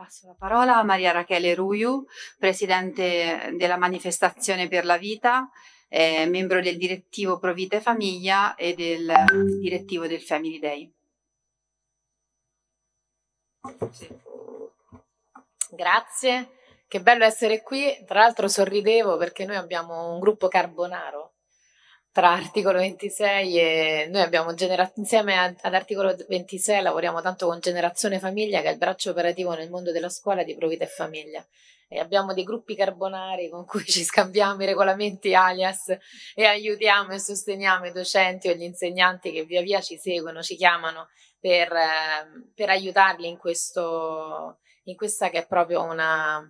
Passo la parola a Maria Rachele Ruiu, presidente della manifestazione per la vita, eh, membro del direttivo Provita e Famiglia e del direttivo del Family Day. Sì. Grazie, che bello essere qui. Tra l'altro sorridevo perché noi abbiamo un gruppo carbonaro tra Articolo 26 e noi abbiamo generato insieme ad, ad Articolo 26 lavoriamo tanto con Generazione Famiglia che è il braccio operativo nel mondo della scuola di Provita e Famiglia e abbiamo dei gruppi carbonari con cui ci scambiamo i regolamenti alias e aiutiamo e sosteniamo i docenti o gli insegnanti che via via ci seguono, ci chiamano per, ehm, per aiutarli in, questo, in questa che è proprio una,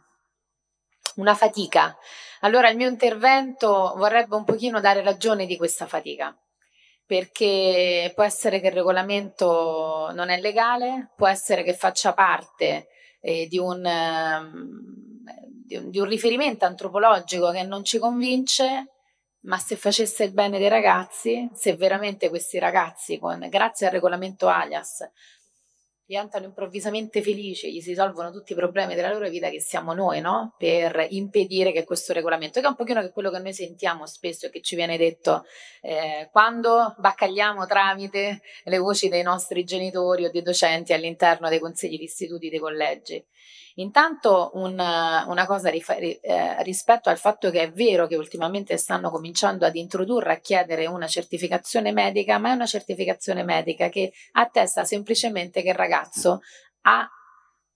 una fatica. Allora il mio intervento vorrebbe un pochino dare ragione di questa fatica, perché può essere che il regolamento non è legale, può essere che faccia parte eh, di, un, eh, di, un, di un riferimento antropologico che non ci convince, ma se facesse il bene dei ragazzi, se veramente questi ragazzi, con, grazie al regolamento alias, diventano improvvisamente felici, gli si risolvono tutti i problemi della loro vita che siamo noi, no? Per impedire che questo regolamento, che è un pochino che quello che noi sentiamo spesso e che ci viene detto eh, quando baccagliamo tramite le voci dei nostri genitori o dei docenti all'interno dei consigli di istituti, dei collegi. Intanto un, eh, una cosa rif- eh, rispetto al fatto che è vero che ultimamente stanno cominciando ad introdurre, a chiedere una certificazione medica, ma è una certificazione medica che attesta semplicemente che il ragazzo ha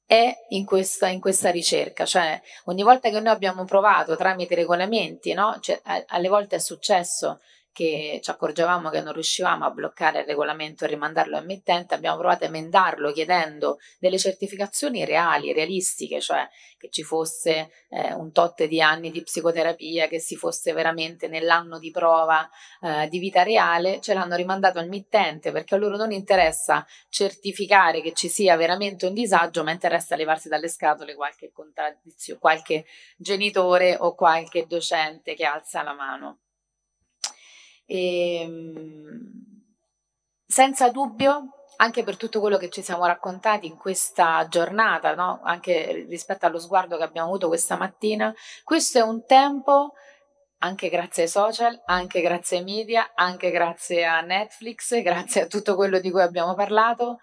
è in questa, in questa, ricerca, cioè ogni volta che noi abbiamo provato tramite regolamenti, no? cioè, a, alle volte è successo che ci accorgevamo che non riuscivamo a bloccare il regolamento e rimandarlo a mittente, abbiamo provato a emendarlo chiedendo delle certificazioni reali, realistiche, cioè che ci fosse eh, un tot di anni di psicoterapia, che si fosse veramente nell'anno di prova eh, di vita reale, ce l'hanno rimandato al mittente perché a loro non interessa certificare che ci sia veramente un disagio, ma interessa levarsi dalle scatole qualche contraddizione, qualche genitore o qualche docente che alza la mano. E, ehm, senza dubbio, anche per tutto quello che ci siamo raccontati in questa giornata, no? anche rispetto allo sguardo che abbiamo avuto questa mattina, questo è un tempo anche grazie ai social, anche grazie ai media, anche grazie a Netflix, grazie a tutto quello di cui abbiamo parlato,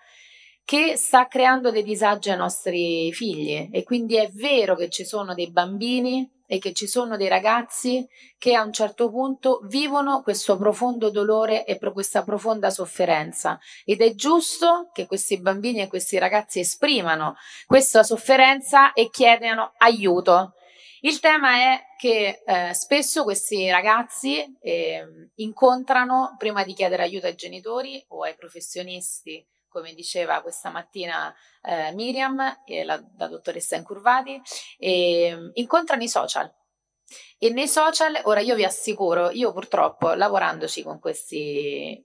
che sta creando dei disagi ai nostri figli. E quindi è vero che ci sono dei bambini e che ci sono dei ragazzi che a un certo punto vivono questo profondo dolore e questa profonda sofferenza ed è giusto che questi bambini e questi ragazzi esprimano questa sofferenza e chiedano aiuto. Il tema è che eh, spesso questi ragazzi eh, incontrano, prima di chiedere aiuto ai genitori o ai professionisti come diceva questa mattina eh, Miriam, eh, la, la dottoressa Incurvati, e ehm, incontrano i social e nei social, ora io vi assicuro, io purtroppo lavorandoci con questi,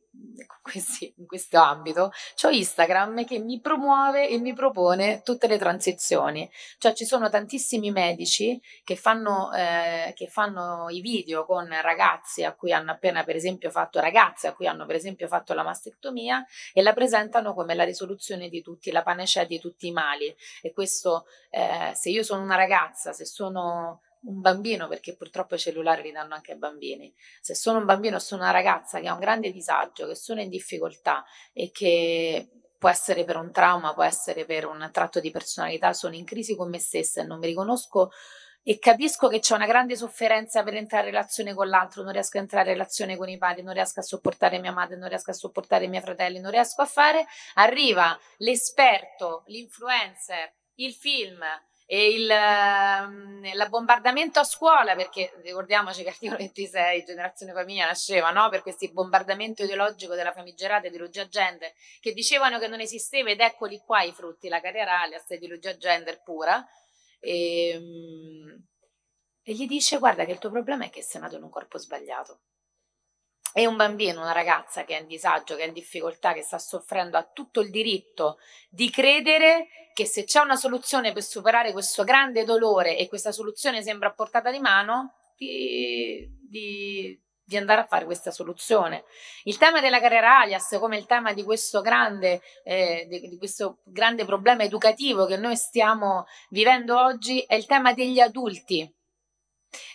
con questi in questo ambito, ho Instagram che mi promuove e mi propone tutte le transizioni. Cioè ci sono tantissimi medici che fanno, eh, che fanno i video con ragazzi a cui hanno appena per esempio fatto ragazze a cui hanno per esempio fatto la mastectomia e la presentano come la risoluzione di tutti, la panacea di tutti i mali. E questo eh, se io sono una ragazza, se sono un bambino, perché purtroppo i cellulari li danno anche ai bambini, se sono un bambino o sono una ragazza che ha un grande disagio, che sono in difficoltà e che può essere per un trauma, può essere per un tratto di personalità, sono in crisi con me stessa e non mi riconosco e capisco che c'è una grande sofferenza per entrare in relazione con l'altro, non riesco a entrare in relazione con i padri, non riesco a sopportare mia madre, non riesco a sopportare i miei fratelli, non riesco a fare, arriva l'esperto, l'influencer, il film, e il eh, bombardamento a scuola, perché ricordiamoci che l'articolo 26, Generazione Famiglia, nasceva no? per questo bombardamento ideologico della famigerata ideologia gender, che dicevano che non esisteva ed eccoli qua i frutti, la carriera alias ideologia gender pura. E, ehm, e gli dice guarda che il tuo problema è che sei nato in un corpo sbagliato è un bambino, una ragazza che è in disagio, che è in difficoltà, che sta soffrendo, ha tutto il diritto di credere che se c'è una soluzione per superare questo grande dolore e questa soluzione sembra a portata di mano, di, di, di andare a fare questa soluzione. Il tema della carriera alias, come il tema di questo grande, eh, di, di questo grande problema educativo che noi stiamo vivendo oggi, è il tema degli adulti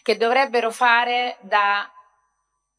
che dovrebbero fare da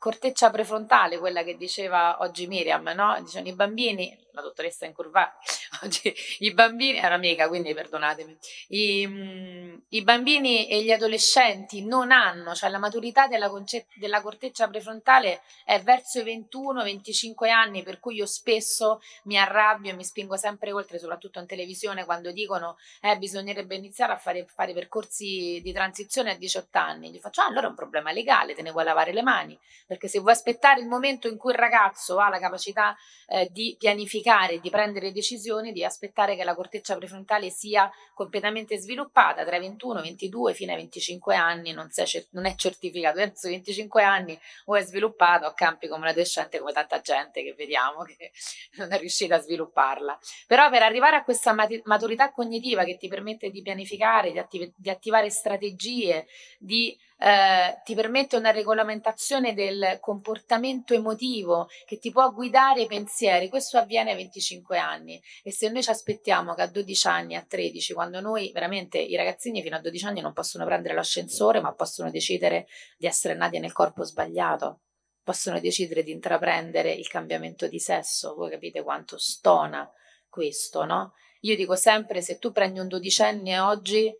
corteccia prefrontale, quella che diceva oggi Miriam, no? Dicevano i bambini, la dottoressa Incurvati, oggi i bambini, era un'amica quindi perdonatemi, i, mm, i, bambini e gli adolescenti non hanno, cioè la maturità della, della corteccia prefrontale è verso i 21-25 anni, per cui io spesso mi arrabbio e mi spingo sempre oltre, soprattutto in televisione, quando dicono eh, bisognerebbe iniziare a fare, fare percorsi di transizione a 18 anni, gli faccio ah, allora è un problema legale, te ne vuoi lavare le mani perché se vuoi aspettare il momento in cui il ragazzo ha la capacità eh, di pianificare, di prendere decisioni, devi aspettare che la corteccia prefrontale sia completamente sviluppata tra 21, 22 fino ai 25 anni, non, sei, non è certificato, verso 25 anni o è sviluppato a campi come l'adolescente, come tanta gente che vediamo che non è riuscita a svilupparla. Però per arrivare a questa maturità cognitiva che ti permette di pianificare, di, attiv- di attivare strategie, di eh, ti permette una regolamentazione del comportamento emotivo che ti può guidare i pensieri. Questo avviene a 25 anni e se noi ci aspettiamo che a 12 anni, a 13, quando noi veramente i ragazzini fino a 12 anni non possono prendere l'ascensore, ma possono decidere di essere nati nel corpo sbagliato, possono decidere di intraprendere il cambiamento di sesso. Voi capite quanto stona questo, no? Io dico sempre: se tu prendi un dodicenne oggi,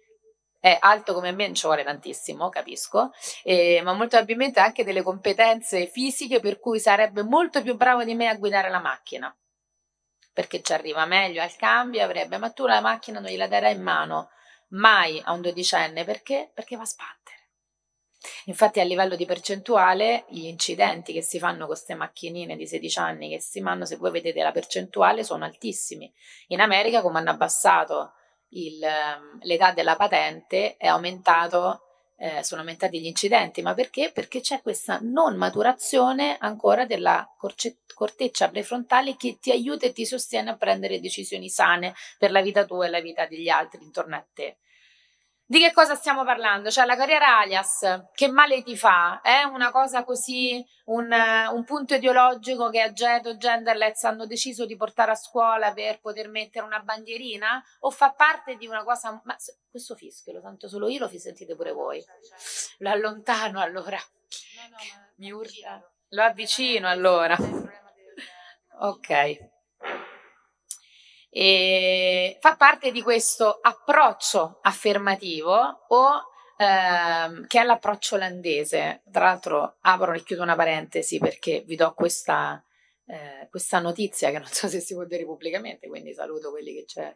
è alto come me, non ci vuole tantissimo, capisco, eh, ma molto probabilmente ha anche delle competenze fisiche per cui sarebbe molto più bravo di me a guidare la macchina, perché ci arriva meglio al cambio, avrebbe, ma tu la macchina non gliela darai in mano mai a un dodicenne, perché? Perché va a sbattere. Infatti a livello di percentuale gli incidenti che si fanno con queste macchinine di 16 anni che si fanno, se voi vedete la percentuale, sono altissimi. In America come hanno abbassato il, ehm, l'età della patente è aumentato, eh, sono aumentati gli incidenti, ma perché? Perché c'è questa non maturazione ancora della corce- corteccia prefrontale che ti aiuta e ti sostiene a prendere decisioni sane per la vita tua e la vita degli altri intorno a te di che cosa stiamo parlando? Cioè la carriera alias, che male ti fa? È una cosa così, un, eh, un punto ideologico che a e Genderless hanno deciso di portare a scuola per poter mettere una bandierina? O fa parte di una cosa... Ma questo fischio lo sento solo io, lo sentite pure voi? Lo allontano allora. Mi urla. Lo avvicino allora. Ok. E fa parte di questo approccio affermativo o ehm, che è l'approccio olandese. Tra l'altro apro e chiudo una parentesi perché vi do questa, eh, questa notizia che non so se si può dire pubblicamente, quindi saluto quelli che ci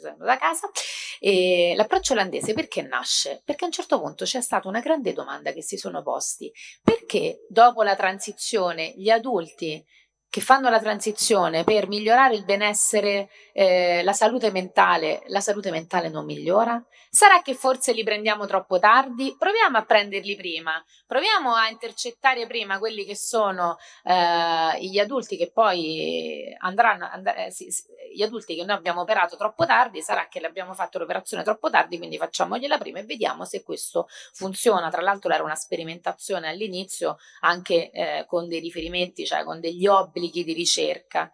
seguono da casa. E l'approccio olandese perché nasce? Perché a un certo punto c'è stata una grande domanda che si sono posti. Perché dopo la transizione gli adulti che fanno la transizione per migliorare il benessere, eh, la salute mentale, la salute mentale non migliora? Sarà che forse li prendiamo troppo tardi? Proviamo a prenderli prima, proviamo a intercettare prima quelli che sono eh, gli adulti che poi andranno, and- eh, sì, sì, gli adulti che noi abbiamo operato troppo tardi, sarà che abbiamo fatto l'operazione troppo tardi, quindi facciamogliela prima e vediamo se questo funziona. Tra l'altro era una sperimentazione all'inizio anche eh, con dei riferimenti, cioè con degli obblighi obblighi di ricerca.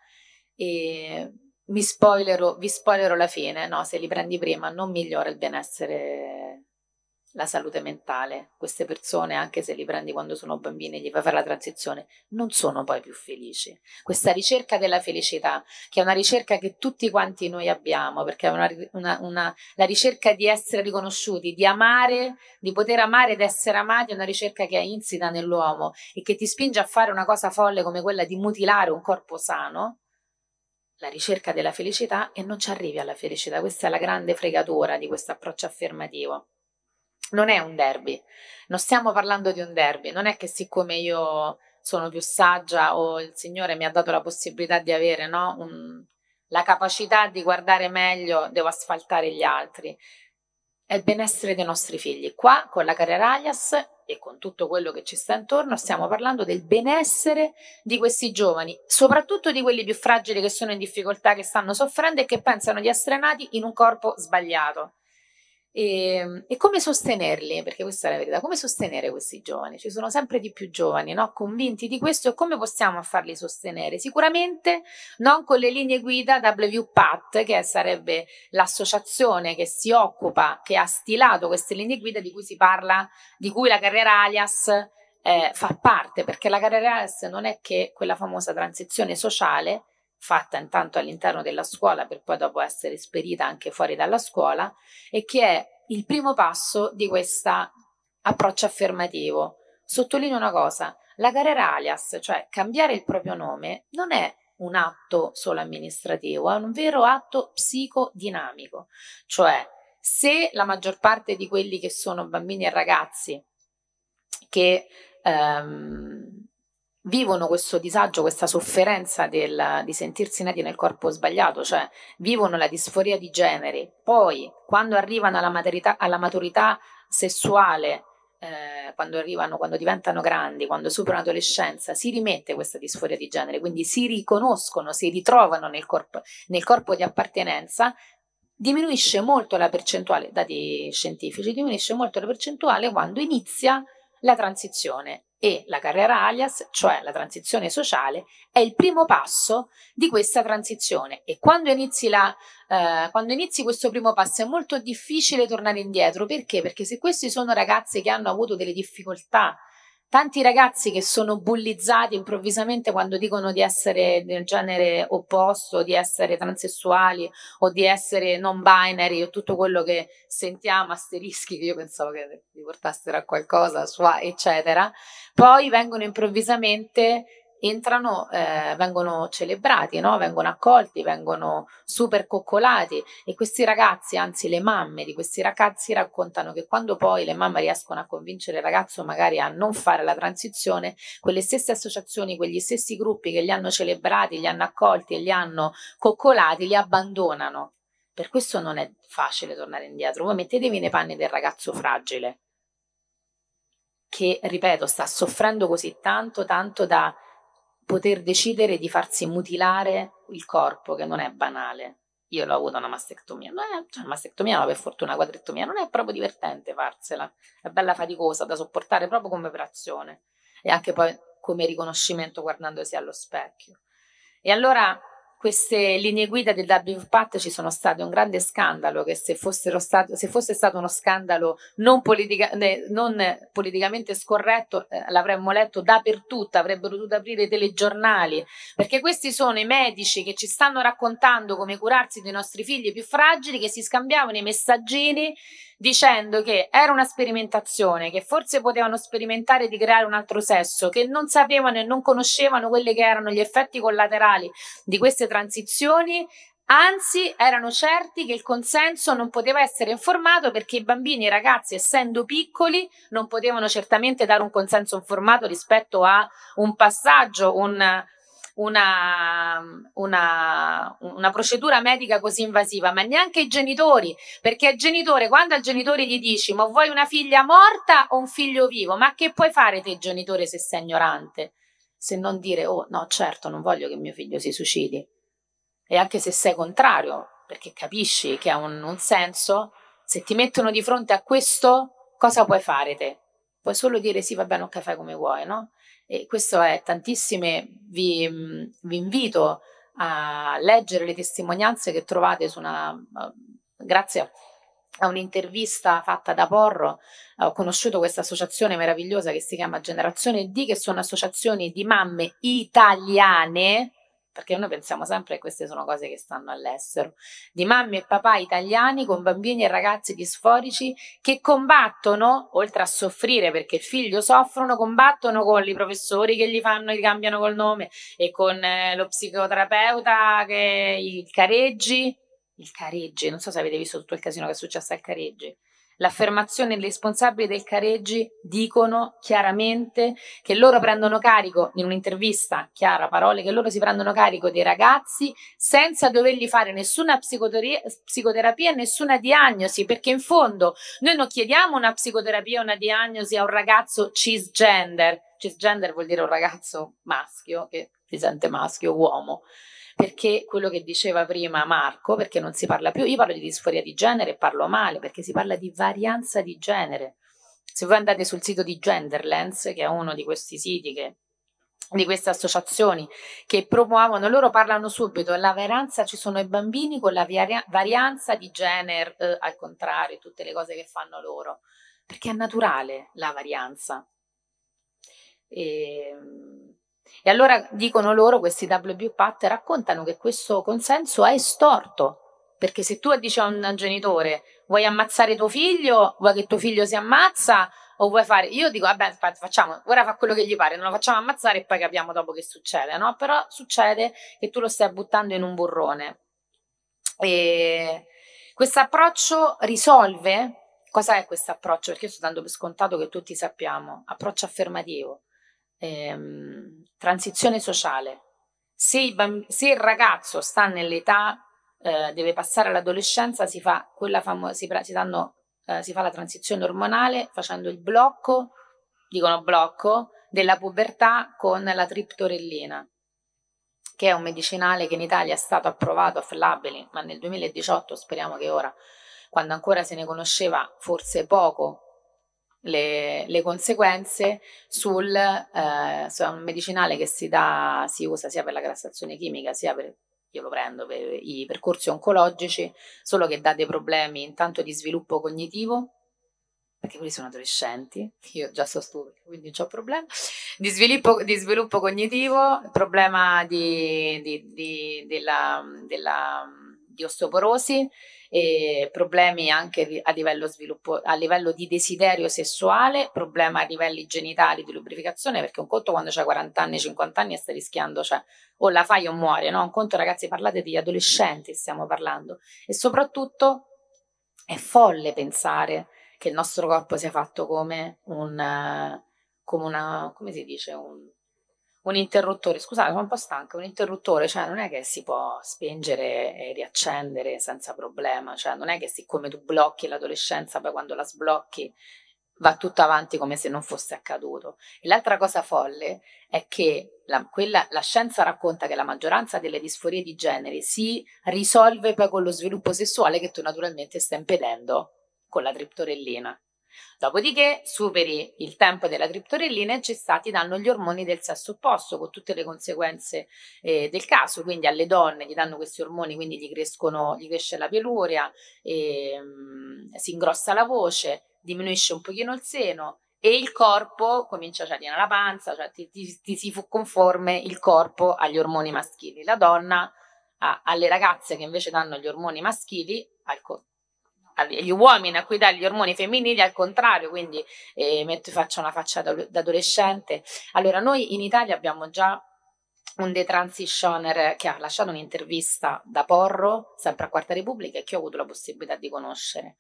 E mi spoilero, vi spoilerò la fine, no? se li prendi prima non migliora il benessere la salute mentale. Queste persone, anche se li prendi quando sono bambini e gli fai fare la transizione, non sono poi più felici. Questa ricerca della felicità, che è una ricerca che tutti quanti noi abbiamo, perché è una, una, una, la ricerca di essere riconosciuti, di amare, di poter amare ed essere amati, è una ricerca che è insita nell'uomo e che ti spinge a fare una cosa folle come quella di mutilare un corpo sano, la ricerca della felicità e non ci arrivi alla felicità. Questa è la grande fregatura di questo approccio affermativo non è un derby, non stiamo parlando di un derby, non è che siccome io sono più saggia o il Signore mi ha dato la possibilità di avere no, un, la capacità di guardare meglio, devo asfaltare gli altri. È il benessere dei nostri figli. Qua con la carriera Alias e con tutto quello che ci sta intorno stiamo parlando del benessere di questi giovani, soprattutto di quelli più fragili che sono in difficoltà, che stanno soffrendo e che pensano di essere nati in un corpo sbagliato. E, ehm, e, come sostenerli? Perché questa è la verità, come sostenere questi giovani? Ci sono sempre di più giovani no? convinti di questo e come possiamo farli sostenere? Sicuramente non con le linee guida WPAT, che sarebbe l'associazione che si occupa, che ha stilato queste linee guida di cui si parla, di cui la carriera alias eh, fa parte, perché la carriera alias non è che quella famosa transizione sociale fatta intanto all'interno della scuola per poi dopo essere spedita anche fuori dalla scuola e che è il primo passo di questo approccio affermativo. Sottolineo una cosa, la carriera alias, cioè cambiare il proprio nome, non è un atto solo amministrativo, è un vero atto psicodinamico, cioè se la maggior parte di quelli che sono bambini e ragazzi che ehm, vivono questo disagio, questa sofferenza del, di sentirsi nati nel corpo sbagliato, cioè vivono la disforia di genere, poi quando arrivano alla maturità, alla maturità sessuale, eh, quando arrivano, quando diventano grandi, quando superano l'adolescenza, si rimette questa disforia di genere, quindi si riconoscono, si ritrovano nel corpo, nel corpo di appartenenza, diminuisce molto la percentuale, dati scientifici, diminuisce molto la percentuale quando inizia la transizione e la carriera alias, cioè la transizione sociale, è il primo passo di questa transizione e quando inizi, la, eh, quando inizi questo primo passo è molto difficile tornare indietro perché? Perché se questi sono ragazzi che hanno avuto delle difficoltà tanti ragazzi che sono bullizzati improvvisamente quando dicono di essere del genere opposto, di essere transessuali o di essere non binary o tutto quello che sentiamo, asterischi che io pensavo che vi portassero a qualcosa, sua, eccetera, poi vengono improvvisamente entrano, eh, vengono celebrati, no? vengono accolti, vengono super coccolati e questi ragazzi, anzi le mamme di questi ragazzi raccontano che quando poi le mamme riescono a convincere il ragazzo magari a non fare la transizione, quelle stesse associazioni, quegli stessi gruppi che li hanno celebrati, li hanno accolti e li hanno coccolati, li abbandonano. Per questo non è facile tornare indietro. Voi mettetevi nei panni del ragazzo fragile che, ripeto, sta soffrendo così tanto, tanto da poter decidere di farsi mutilare il corpo, che non è banale. Io l'ho avuto una mastectomia, non è, cioè mastectomia, ma per fortuna una quadrettomia, non è proprio divertente farsela, è bella faticosa da sopportare proprio come operazione e anche poi come riconoscimento guardandosi allo specchio. E allora queste linee guida del WPAT ci sono state un grande scandalo che se, stato, se fosse stato uno scandalo non, politica, non politicamente scorretto eh, l'avremmo letto dappertutto, avrebbero dovuto aprire i telegiornali, perché questi sono i medici che ci stanno raccontando come curarsi dei nostri figli più fragili, che si scambiavano i messaggini dicendo che era una sperimentazione, che forse potevano sperimentare di creare un altro sesso, che non sapevano e non conoscevano quelli che erano gli effetti collaterali di queste transizioni. Anzi, erano certi che il consenso non poteva essere informato perché i bambini e i ragazzi, essendo piccoli, non potevano certamente dare un consenso informato rispetto a un passaggio, un, una, una, una procedura medica così invasiva, ma neanche i genitori, perché il genitore, quando al genitore gli dici ma vuoi una figlia morta o un figlio vivo, ma che puoi fare te genitore se sei ignorante? Se non dire oh no certo non voglio che mio figlio si suicidi. E anche se sei contrario, perché capisci che ha un, un senso, se ti mettono di fronte a questo, cosa puoi fare te? Puoi solo dire sì, va bene, ok, fai come vuoi, no? E questo è tantissime, vi, mm, vi invito a leggere le testimonianze che trovate su una, grazie a un'intervista fatta da Porro ho conosciuto questa associazione meravigliosa che si chiama Generazione D, che sono associazioni di mamme italiane perché noi pensiamo sempre che queste sono cose che stanno all'estero, di mamme e papà italiani con bambini e ragazzi disforici che combattono, oltre a soffrire perché il figlio soffrono, combattono con i professori che gli fanno, gli cambiano col nome e con eh, lo psicoterapeuta che il careggi, il careggi, non so se avete visto tutto il casino che è successo al careggi l'affermazione dei responsabili del Careggi dicono chiaramente che loro prendono carico, in un'intervista, chiara parole, che loro si prendono carico dei ragazzi senza dovergli fare nessuna psicoterapia, nessuna diagnosi, perché in fondo noi non chiediamo una psicoterapia, una diagnosi a un ragazzo cisgender. Cisgender vuol dire un ragazzo maschio che si sente maschio, uomo perché quello che diceva prima Marco, perché non si parla più, io parlo di disforia di genere e parlo male, perché si parla di varianza di genere. Se voi andate sul sito di Genderlands, che è uno di questi siti che di queste associazioni che promuovono, loro parlano subito, la varianza, ci sono i bambini con la varia, varianza di genere eh, al contrario, tutte le cose che fanno loro, perché è naturale la varianza. E, ehm, e allora dicono loro, questi WPAT raccontano che questo consenso è storto, perché se tu dici a un genitore vuoi ammazzare tuo figlio, vuoi che tuo figlio si ammazza o vuoi fare, io dico vabbè facciamo, ora fa quello che gli pare, non lo facciamo ammazzare e poi capiamo dopo che succede, no? Però succede che tu lo stai buttando in un burrone. E questo approccio risolve, cosa è questo approccio? Perché io sto dando per scontato che tutti sappiamo, approccio affermativo ehm, transizione sociale. Se il, se il, ragazzo sta nell'età, eh, deve passare all'adolescenza, si fa, famo- si, si, danno, eh, si fa la transizione ormonale facendo il blocco, dicono blocco, della pubertà con la triptorellina che è un medicinale che in Italia è stato approvato a Fellabili, ma nel 2018 speriamo che ora, quando ancora se ne conosceva forse poco, le, le conseguenze sul, eh, su medicinale che si, dà, si usa sia per la grassazione chimica sia per io lo prendo per i percorsi oncologici, solo che dà dei problemi intanto di sviluppo cognitivo, perché quelli sono adolescenti, io già sono stupida, quindi non ho problema, di sviluppo, di sviluppo cognitivo, problema di, di, di, della, della di osteoporosi e problemi anche a livello, sviluppo, a livello di desiderio sessuale, problema a livelli genitali di lubrificazione, perché un conto quando c'è 40 anni, 50 anni e stai rischiando, cioè o la fai o muori, no? Un conto ragazzi parlate degli adolescenti, stiamo parlando, e soprattutto è folle pensare che il nostro corpo sia fatto come un, come una, come si dice, un un interruttore, scusate, sono un po' stanca, un interruttore, cioè non è che si può spengere e riaccendere senza problema, cioè non è che siccome tu blocchi l'adolescenza, poi quando la sblocchi va tutto avanti come se non fosse accaduto. E l'altra cosa folle è che la, quella, la, scienza racconta che la maggioranza delle disforie di genere si risolve poi con lo sviluppo sessuale che tu naturalmente stai impedendo con la triptorellina. Dopodiché superi il tempo della criptorellina e cessati danno gli ormoni del sesso opposto con tutte le conseguenze eh, del caso, quindi alle donne gli danno questi ormoni, quindi gli, crescono, gli cresce la peluria, e, ehm, mh, si ingrossa la voce, diminuisce un pochino il seno, e il corpo comincia a cioè, tiene la panza, cioè ti, ti, ti, si conforme il corpo agli ormoni maschili. La donna a, alle ragazze che invece danno gli ormoni maschili al corpo agli uomini a cui dà gli ormoni femminili al contrario, quindi eh, metto, faccio una faccia da, adolescente. Allora, noi in Italia abbiamo già un detransitioner che ha lasciato un'intervista da Porro, sempre a Quarta Repubblica, e che ho avuto la possibilità di conoscere.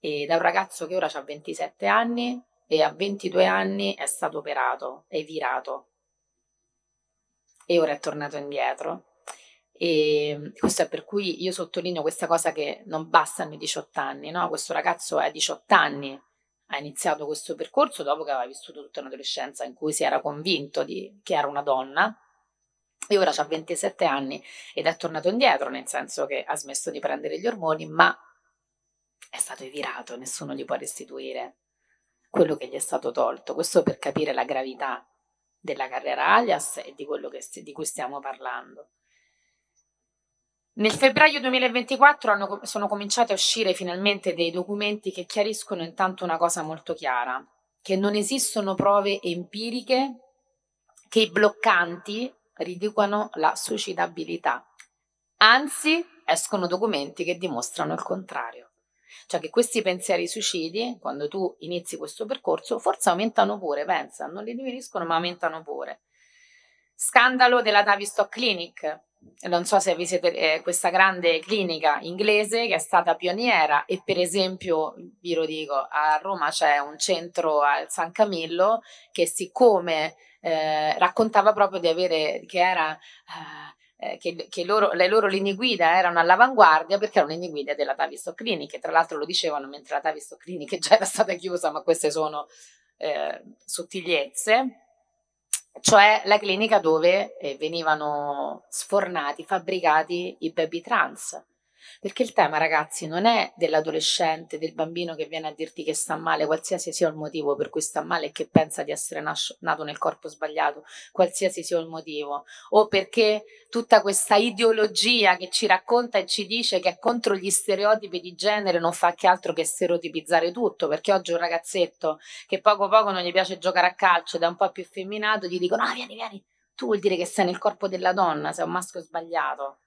E da un ragazzo che ora ha 27 anni e a 22 anni è stato operato è virato. E ora è tornato indietro e ehm, questo è per cui io sottolineo questa cosa che non bastano i 18 anni, no? Questo ragazzo ha 18 anni, ha iniziato questo percorso dopo che aveva vissuto tutta un'adolescenza in cui si era convinto di, che era una donna e ora ha 27 anni ed è tornato indietro, nel senso che ha smesso di prendere gli ormoni, ma è stato evirato, nessuno gli può restituire quello che gli è stato tolto. Questo per capire la gravità della carriera alias e di quello che, di cui stiamo parlando. Nel febbraio 2024 hanno, sono cominciati a uscire finalmente dei documenti che chiariscono intanto una cosa molto chiara, che non esistono prove empiriche che i bloccanti riducano la suicidabilità. Anzi, escono documenti che dimostrano il contrario. Cioè che questi pensieri suicidi, quando tu inizi questo percorso, forse aumentano pure, pensa, non li diminuiscono ma aumentano pure. Scandalo della Tavistock Clinic, non so se avete eh, questa grande clinica inglese che è stata pioniera e per esempio, vi lo dico, a Roma c'è un centro al San Camillo che siccome eh, raccontava proprio di avere, che era... Eh, eh che, che loro, le loro linee guida erano all'avanguardia perché erano linee guida della Tavistock Clinic, che tra l'altro lo dicevano mentre la Tavistock Clinic già era stata chiusa, ma queste sono eh, sottigliezze cioè la clinica dove eh, venivano sfornati, fabbricati i baby trans perché il tema, ragazzi, non è dell'adolescente, del bambino che viene a dirti che sta male, qualsiasi sia il motivo per cui sta male e che pensa di essere nas- nato nel corpo sbagliato, qualsiasi sia il motivo, o perché tutta questa ideologia che ci racconta e ci dice che è contro gli stereotipi di genere non fa che altro che stereotipizzare tutto, perché oggi un ragazzetto che poco poco non gli piace giocare a calcio ed è un po' più effeminato, gli dicono "Ah, vieni, vieni, tu vuol dire che sei nel corpo della donna, sei un maschio sbagliato"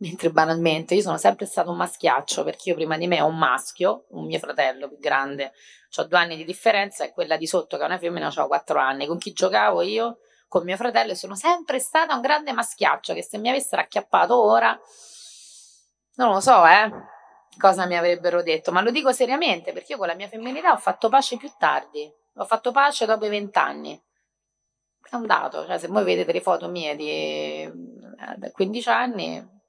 mentre banalmente io sono sempre stato un maschiaccio perché io prima di me ho un maschio, un mio fratello più grande, ho due anni di differenza e quella di sotto che è una femmina ho quattro anni, con chi giocavo io, con mio fratello e sono sempre stata un grande maschiaccio che se mi avessero acchiappato ora, non lo so eh, cosa mi avrebbero detto, ma lo dico seriamente perché io con la mia femminilità ho fatto pace più tardi, ho fatto pace dopo i vent'anni. È un dato, cioè se voi vedete le foto mie di 15 eh, anni,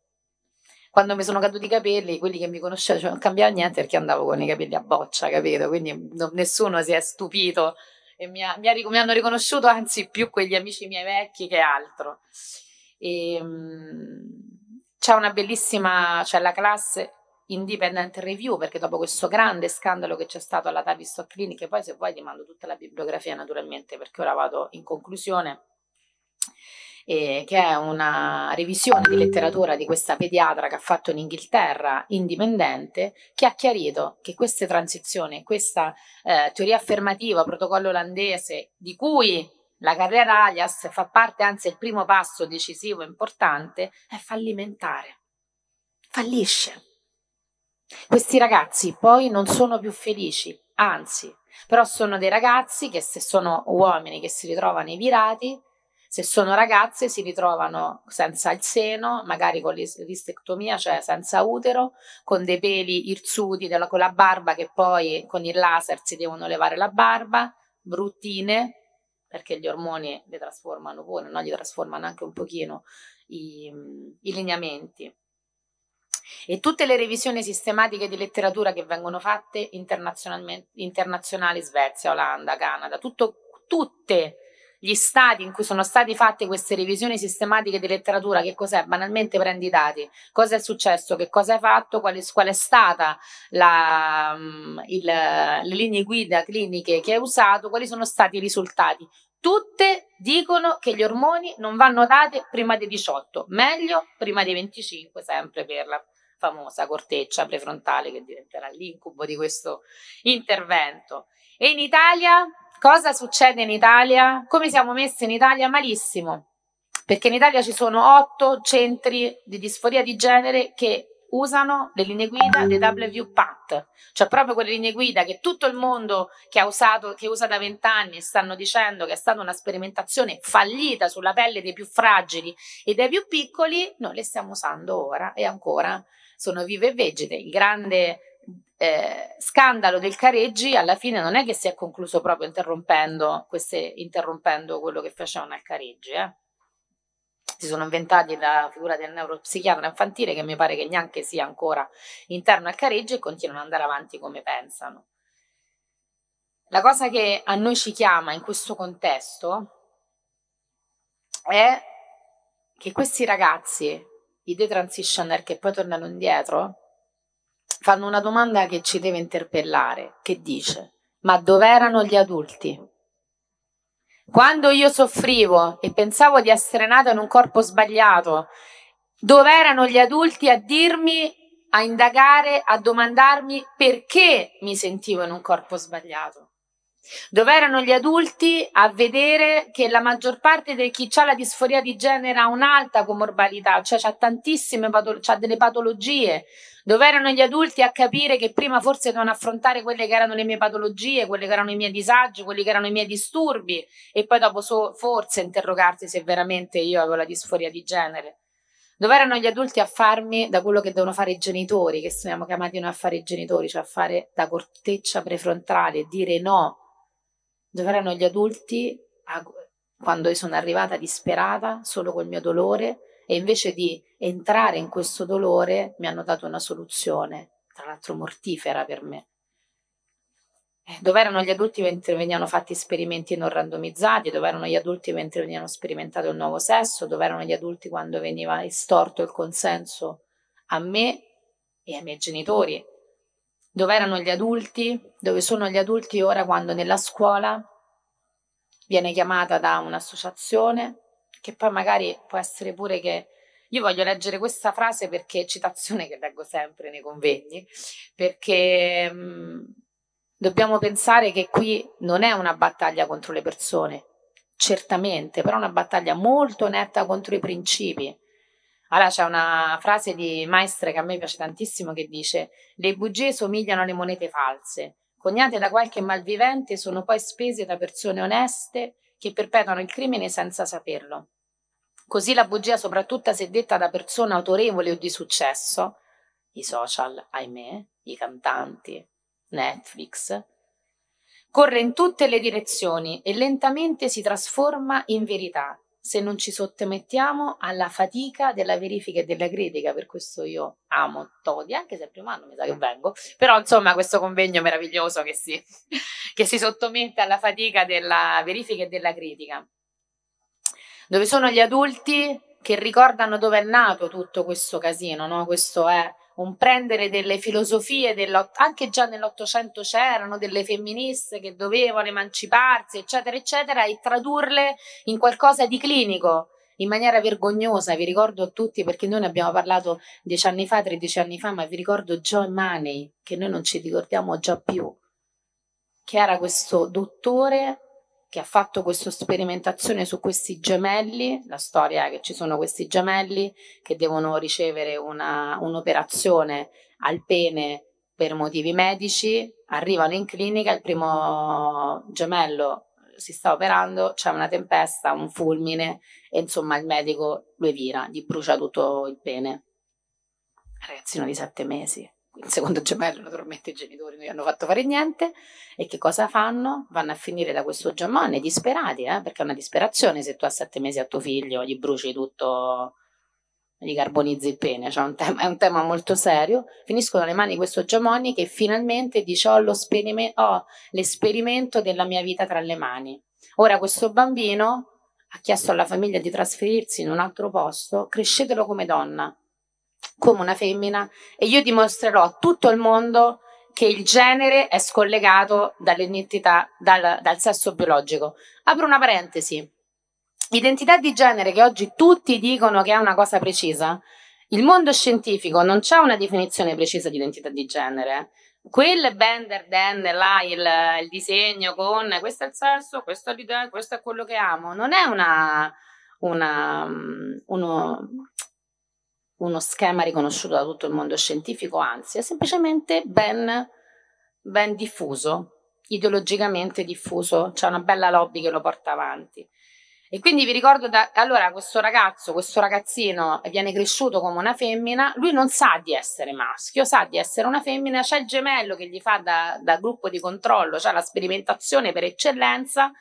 quando mi sono caduti i capelli, quelli che mi conoscevano cioè, non cambiava niente perché andavo con i capelli a boccia, capito? Quindi no, nessuno si è stupito e mi, ha, mi, ha, mi, hanno riconosciuto anzi più quegli amici miei vecchi che altro. E, ehm, c'è una bellissima, c'è cioè la classe independent review perché dopo questo grande scandalo che c'è stato alla Tavistock Clinic e poi se vuoi ti mando tutta la bibliografia naturalmente perché ora vado in conclusione eh, che è una revisione di letteratura di questa pediatra che ha fatto in Inghilterra, indipendente, che ha chiarito che queste transizioni, questa eh, teoria affermativa, protocollo olandese, di cui la carriera alias fa parte, anzi è il primo passo decisivo e importante, è fallimentare. Fallisce. Questi ragazzi poi non sono più felici, anzi, però sono dei ragazzi che se sono uomini che si ritrovano i virati, se sono ragazze si ritrovano senza il seno, magari con l'istectomia, cioè senza utero, con dei peli irsuti, della, con la barba che poi con il laser si devono levare la barba, bruttine, perché gli ormoni le trasformano pure, no? gli trasformano anche un pochino i, i lineamenti e tutte le revisioni sistematiche di letteratura che vengono fatte internazionali, Svezia, Olanda, Canada, tutto, tutte gli stati in cui sono state fatte queste revisioni sistematiche di letteratura, che cos'è? Banalmente prendi i dati, cosa è successo, che cosa hai fatto, qual è, qual è stata la, mm, il, le linee guida cliniche che hai usato, quali sono stati i risultati. Tutte dicono che gli ormoni non vanno date prima dei 18, meglio prima dei 25, sempre per la famosa corteccia prefrontale che diventerà l'incubo di questo intervento. E in Italia Cosa succede in Italia? Come siamo messi in Italia? Malissimo, perché in Italia ci sono otto centri di disforia di genere che usano le linee guida dei WPAT, cioè proprio quelle linee guida che tutto il mondo che ha usato, che usa da vent'anni, stanno dicendo che è stata una sperimentazione fallita sulla pelle dei più fragili e dei più piccoli, noi le stiamo usando ora e ancora sono vive e vegete. Il grande eh, scandalo del Careggi alla fine non è che si è concluso proprio interrompendo, queste, interrompendo quello che facevano al Careggi. Eh. Si sono inventati la figura del neuropsichiatra infantile che mi pare che neanche sia ancora interno al Careggi e continuano ad andare avanti come pensano. La cosa che a noi ci chiama in questo contesto è che questi ragazzi, i detransitioner che poi tornano indietro, fanno una domanda che ci deve interpellare, che dice, ma dov'erano gli adulti? Quando io soffrivo e pensavo di essere nata in un corpo sbagliato, dove erano gli adulti a dirmi, a indagare, a domandarmi perché mi sentivo in un corpo sbagliato? Dove erano gli adulti a vedere che la maggior parte di chi ha la disforia di genere ha un'alta comorbalità, cioè ha tantissime patologie, delle patologie, dove erano gli adulti a capire che prima forse non affrontare quelle che erano le mie patologie, quelli che erano i miei disagi, quelli che erano i miei disturbi e poi dopo so, forse interrogarsi se veramente io avevo la disforia di genere. Dove erano gli adulti a farmi da quello che devono fare i genitori, che siamo chiamati noi a fare i genitori, cioè a fare da corteccia prefrontale, dire no. Dove erano gli adulti a, quando io sono arrivata disperata, solo col mio dolore, e invece di entrare in questo dolore mi hanno dato una soluzione, tra l'altro mortifera per me. Eh, dove erano gli adulti mentre venivano fatti esperimenti non randomizzati, dove erano gli adulti mentre venivano sperimentato il nuovo sesso, dove erano gli adulti quando veniva estorto il consenso a me e ai miei genitori, dove erano gli adulti, dove sono gli adulti ora quando nella scuola viene chiamata da un'associazione che poi magari può essere pure che io voglio leggere questa frase perché è citazione che leggo sempre nei convegni, perché mh, dobbiamo pensare che qui non è una battaglia contro le persone, certamente, però è una battaglia molto netta contro i principi. Allora c'è una frase di Maestre che a me piace tantissimo che dice le bugie somigliano alle monete false, coniate da qualche malvivente sono poi spese da persone oneste che perpetuano il crimine senza saperlo. Così la bugia, soprattutto se detta da persone autorevoli o di successo, i social, ahimè, i cantanti, Netflix, corre in tutte le direzioni e lentamente si trasforma in verità, se non ci sottomettiamo alla fatica della verifica e della critica, per questo io amo Todi, anche se è il primo anno mi sa che vengo, però insomma questo convegno meraviglioso che si, che si sottomette alla fatica della verifica e della critica, dove sono gli adulti che ricordano dove è nato tutto questo casino, no? questo è comprendere delle filosofie, anche già nell'Ottocento c'erano delle femministe che dovevano emanciparsi, eccetera, eccetera, e tradurle in qualcosa di clinico in maniera vergognosa. Vi ricordo a tutti, perché noi ne abbiamo parlato dieci anni fa, tredici anni fa, ma vi ricordo Joy Money, che noi non ci ricordiamo già più, che era questo dottore che ha fatto questa sperimentazione su questi gemelli, la storia è che ci sono questi gemelli che devono ricevere una, un'operazione al pene per motivi medici, arrivano in clinica, il primo gemello si sta operando, c'è una tempesta, un fulmine e insomma il medico lo evira, gli brucia tutto il pene. Ragazzino di sette mesi il secondo gemello naturalmente i genitori non gli hanno fatto fare niente e che cosa fanno? Vanno a finire da questo Giammone disperati, eh? perché è una disperazione se tu a sette mesi a tuo figlio gli bruci tutto, gli carbonizzi il pene, cioè un tema, è un tema molto serio, finiscono le mani di questo Giammone che finalmente dice ho, oh, ho oh, l'esperimento della mia vita tra le mani. Ora questo bambino ha chiesto alla famiglia di trasferirsi in un altro posto, crescetelo come donna, come una femmina e io dimostrerò a tutto il mondo che il genere è scollegato dall'identità, dal, dal sesso biologico. Apro una parentesi. Identità di genere che oggi tutti dicono che è una cosa precisa. Il mondo scientifico non c'è una definizione precisa di identità di genere. Quel Bender Dan là, il, il disegno con questo è il sesso, questo è l'idea, questo è quello che amo, non è una, una, mm, uno, uno schema riconosciuto da tutto il mondo scientifico, anzi è semplicemente ben, ben diffuso, ideologicamente diffuso, c'è una bella lobby che lo porta avanti. E quindi vi ricordo, da, allora questo ragazzo, questo ragazzino viene cresciuto come una femmina, lui non sa di essere maschio, sa di essere una femmina, c'è il gemello che gli fa da, da gruppo di controllo, c'è la sperimentazione per eccellenza.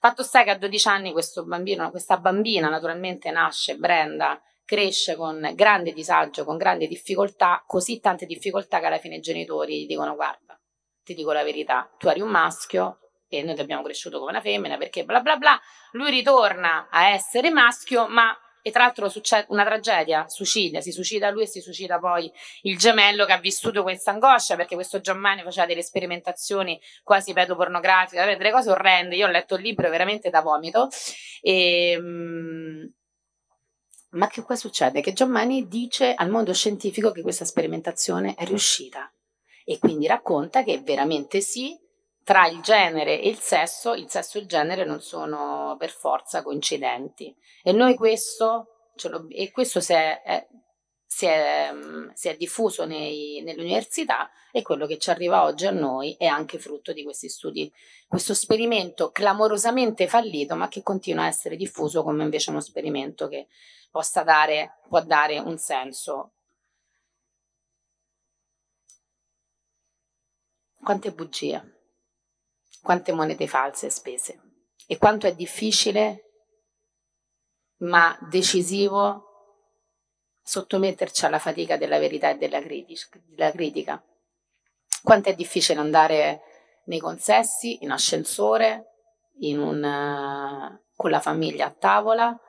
Fatto sta che a 12 anni questo bambino, questa bambina naturalmente nasce, Brenda, cresce con grande disagio, con grande difficoltà, così tante difficoltà che alla fine i genitori gli dicono guarda, ti dico la verità, tu eri un maschio e noi ti abbiamo cresciuto come una femmina perché bla bla bla, lui ritorna a essere maschio ma e tra l'altro succede una tragedia, suicida, si suicida lui e si suicida poi il gemello che ha vissuto questa angoscia perché questo Giovanni faceva delle sperimentazioni quasi pedopornografiche, delle cose orrende, io ho letto il libro veramente da vomito e, ehm, ma che qua succede? Che Giovanni dice al mondo scientifico che questa sperimentazione è riuscita e quindi racconta che veramente sì, tra il genere e il sesso, il sesso e il genere non sono per forza coincidenti. E noi questo, e questo se è, si è, mm, si è diffuso nei, nell'università e quello che ci arriva oggi a noi è anche frutto di questi studi, questo esperimento clamorosamente fallito ma che continua a essere diffuso come invece uno esperimento che possa dare, può dare un senso. Quante bugie, quante monete false spese e quanto è difficile ma decisivo sottometterci alla fatica della verità e della, critica. Della critica. Quanto è difficile andare nei consessi, in ascensore, in un, con la famiglia a tavola,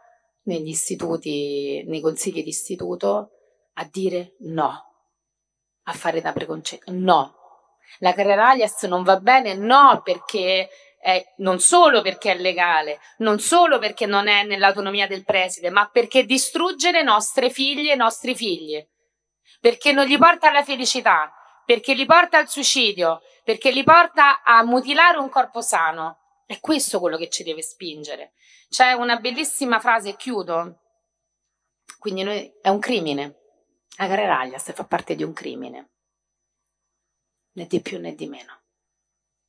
negli istituti, nei consigli di istituto, a dire no, a fare da preconcetto, no. La carriera alias non va bene, no, perché eh, non solo perché è legale, non solo perché non è nell'autonomia del preside, ma perché distrugge le nostre figlie e i nostri figli, perché non gli porta alla felicità, perché li porta al suicidio, perché li porta a mutilare un corpo sano. È questo quello che ci deve spingere. C'è una bellissima frase, chiudo. Quindi noi, è un crimine. La se fa parte di un crimine. Né di più né di meno.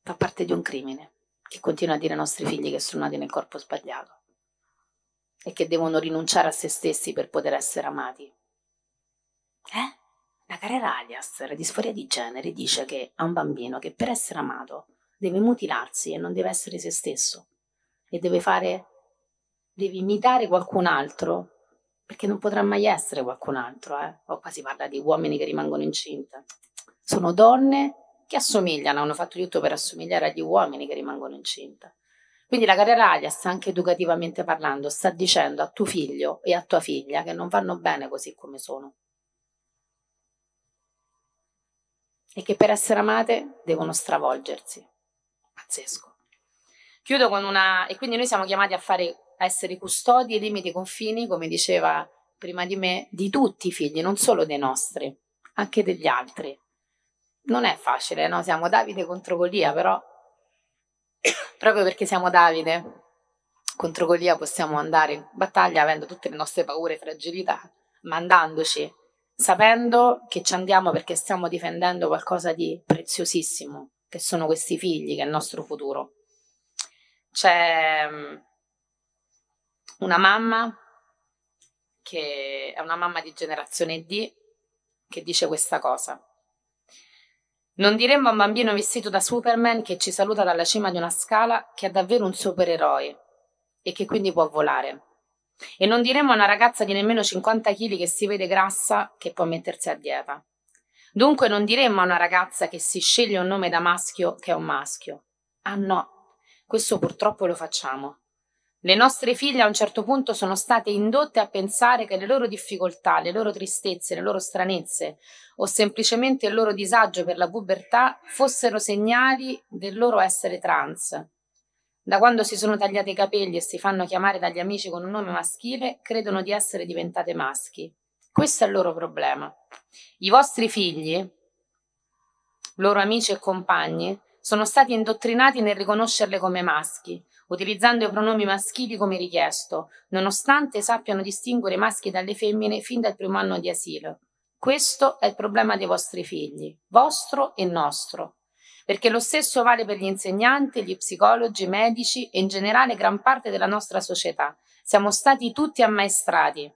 Fa parte di un crimine che continua a dire ai nostri figli che sono nati nel corpo sbagliato e che devono rinunciare a se stessi per poter essere amati. Eh? La Carrera Alias, la disforia di genere, dice che a un bambino che per essere amato deve mutilarsi e non deve essere se stesso e deve fare, deve imitare qualcun altro perché non potrà mai essere qualcun altro, eh? O qua si parla di uomini che rimangono incinte. Sono donne che assomigliano, hanno fatto di tutto per assomigliare agli uomini che rimangono incinta. Quindi la carriera alias, anche educativamente parlando, sta dicendo a tuo figlio e a tua figlia che non vanno bene così come sono. E che per essere amate devono stravolgersi. Pazzesco. Chiudo con una... E quindi noi siamo chiamati a, fare, a essere custodi e limiti confini, come diceva prima di me, di tutti i figli, non solo dei nostri, anche degli altri non è facile, no? Siamo Davide contro Golia, però proprio perché siamo Davide contro Golia possiamo andare in battaglia avendo tutte le nostre paure e fragilità, ma andandoci, sapendo che ci andiamo perché stiamo difendendo qualcosa di preziosissimo, che sono questi figli, che è il nostro futuro. C'è mm, una mamma che è una mamma di generazione D che dice questa cosa non diremmo a un bambino vestito da Superman che ci saluta dalla cima di una scala che è davvero un supereroe e che quindi può volare. E non diremmo a una ragazza di nemmeno 50 kg che si vede grassa che può mettersi a dieta. Dunque non diremmo a una ragazza che si sceglie un nome da maschio che è un maschio. Ah no, questo purtroppo lo facciamo. Le nostre figlie a un certo punto sono state indotte a pensare che le loro difficoltà, le loro tristezze, le loro stranezze o semplicemente il loro disagio per la pubertà fossero segnali del loro essere trans. Da quando si sono tagliate i capelli e si fanno chiamare dagli amici con un nome maschile, credono di essere diventate maschi. Questo è il loro problema. I vostri figli, loro amici e compagni, sono stati indottrinati nel riconoscerle come maschi utilizzando i pronomi maschili come richiesto, nonostante sappiano distinguere i maschi dalle femmine fin dal primo anno di asilo. Questo è il problema dei vostri figli, vostro e nostro, perché lo stesso vale per gli insegnanti, gli psicologi, i medici e in generale gran parte della nostra società. Siamo stati tutti ammaestrati.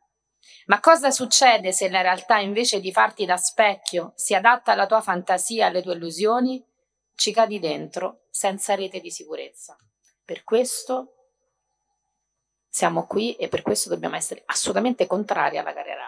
Ma cosa succede se la realtà invece di farti da specchio si adatta alla tua fantasia, alle tue illusioni? Ci cadi dentro senza rete di sicurezza. Per questo siamo qui e per questo dobbiamo essere assolutamente contrari alla carriera